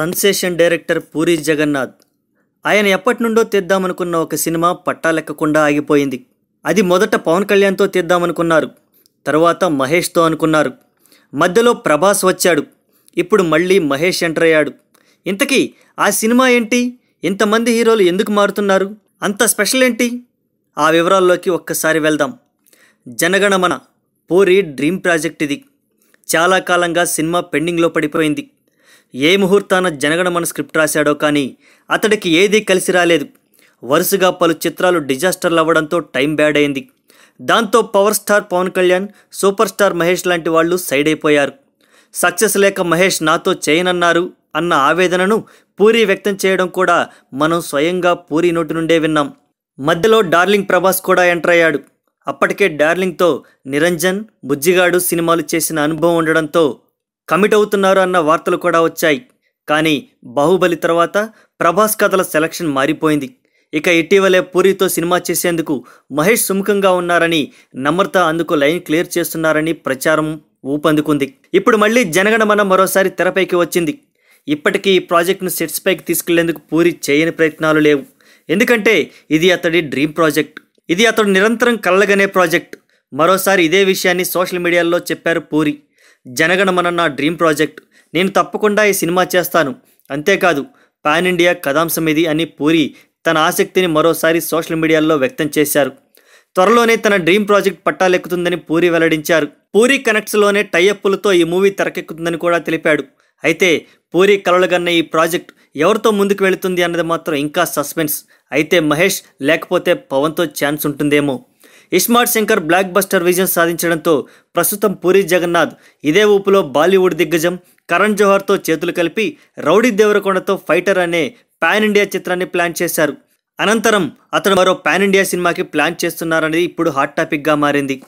sensation director puri Jagannadh ఆయన ఎప్పటి నుండో తీద్దామనుకున్న ఒక సినిమా పట్టాలెక్కకుండా ఆగిపోయింది అది మొదట పవన్ కళ్యాణ్తో తీద్దామనుకున్నారు తర్వాత మహేష్తో అనుకున్నారు మధ్యలో ప్రభాస్ వచ్చాడు ఇప్పుడు మళ్ళీ మహేష్ ఎంటర్ అయ్యాడు ఇంతకీ ఆ సినిమా ఏంటి ఇంతమంది హీరోలు ఎందుకు మారుతున్నారు అంత స్పెషల్ ఏంటి ఆ వివరాల్లోకి ఒక్కసారి వెళ్దాం జనగణమన పూరి డ్రీమ్ ప్రాజెక్ట్ ఇది చాలా కాలంగా సినిమా పెండింగ్లో పడిపోయింది ఏ ముహూర్తాన జనగణమన స్క్రిప్ట్ రాశాడో కానీ అతడికి ఏదీ కలిసి రాలేదు వరుసగా పలు చిత్రాలు డిజాస్టర్లు అవ్వడంతో టైం బ్యాడ్ అయింది దాంతో power star Pawan Kalyan super star Mahesh లాంటి వాళ్ళు సైడ్ అయిపోయారు సక్సెస్ లేక మహేష్ నాతో చేయనన్నారు అన్న ఆవేదనను పూరి వ్యక్తం చేయడం కూడా మనం స్వయంగా పూరి నోటి నుండే విన్నాం మధ్యలో డార్లింగ్ ప్రభాస్ కూడా ఎంటర్ అయ్యాడు అప్పటికే డార్లింగ్తో నిరంజన్ బుజ్జిగాడు సినిమాలు చేసిన అనుభవం ఉండడంతో కమిట్ అవుతున్నారు అన్న వార్తలు కూడా వచ్చాయి కానీ బాహుబలి తర్వాత ప్రభాస్ కథల సెలక్షన్ మారిపోయింది ఇక ఇటీవలే పూరితో సినిమా చేసేందుకు మహేష్ సుముఖంగా ఉన్నారని నమ్రత అందుకు లైన్ క్లియర్ చేస్తున్నారని ప్రచారం ఊపందుకుంది ఇప్పుడు మళ్ళీ జనగణమన మరోసారి తెరపైకి వచ్చింది ఇప్పటికీ ఈ ప్రాజెక్ట్ను సెట్స్ పైకి తీసుకెళ్లేందుకు పూరి చేయని ప్రయత్నాలు లేవు ఎందుకంటే ఇది అతడి డ్రీమ్ ప్రాజెక్ట్ ఇది అతడు నిరంతరం కళ్ళగనే ప్రాజెక్ట్ మరోసారి ఇదే విషయాన్ని సోషల్ మీడియాలో చెప్పారు పూరి జనగణమనన్న డ్రీమ్ ప్రాజెక్ట్ నేను తప్పకుండా ఈ సినిమా చేస్తాను అంతేకాదు పాన్ ఇండియా కథాంశం ఇది అని పూరి తన ఆసక్తిని మరోసారి సోషల్ మీడియాలో వ్యక్తం చేశారు త్వరలోనే తన డ్రీమ్ ప్రాజెక్ట్ పట్టాలెక్కుతుందని పూరి వెల్లడించారు పూరి కనెక్ట్స్లోనే టైఅప్పులతో ఈ మూవీ తెరకెక్కుతుందని కూడా తెలిపాడు అయితే పూరి కలలుగన్న ఈ ప్రాజెక్ట్ ఎవరితో ముందుకు వెళుతుంది అన్నది మాత్రం ఇంకా సస్పెన్స్ అయితే మహేష్ లేకపోతే పవన్తో ఛాన్స్ ఉంటుందేమో ఇస్మార్ట్ శంకర్ బ్లాక్ బస్టర్ విజయం సాధించడంతో ప్రస్తుతం పూరి జగన్నాథ్ ఇదే ఊపులో బాలీవుడ్ దిగ్గజం కరణ్ జోహర్తో చేతులు కలిపి రౌడీ దేవరకొండతో ఫైటర్ అనే పాన్ ఇండియా చిత్రాన్ని ప్లాన్ చేశారు అనంతరం అతను మరో పాన్ ఇండియా సినిమాకి ప్లాన్ చేస్తున్నారనేది ఇప్పుడు హాట్ టాపిక్గా మారింది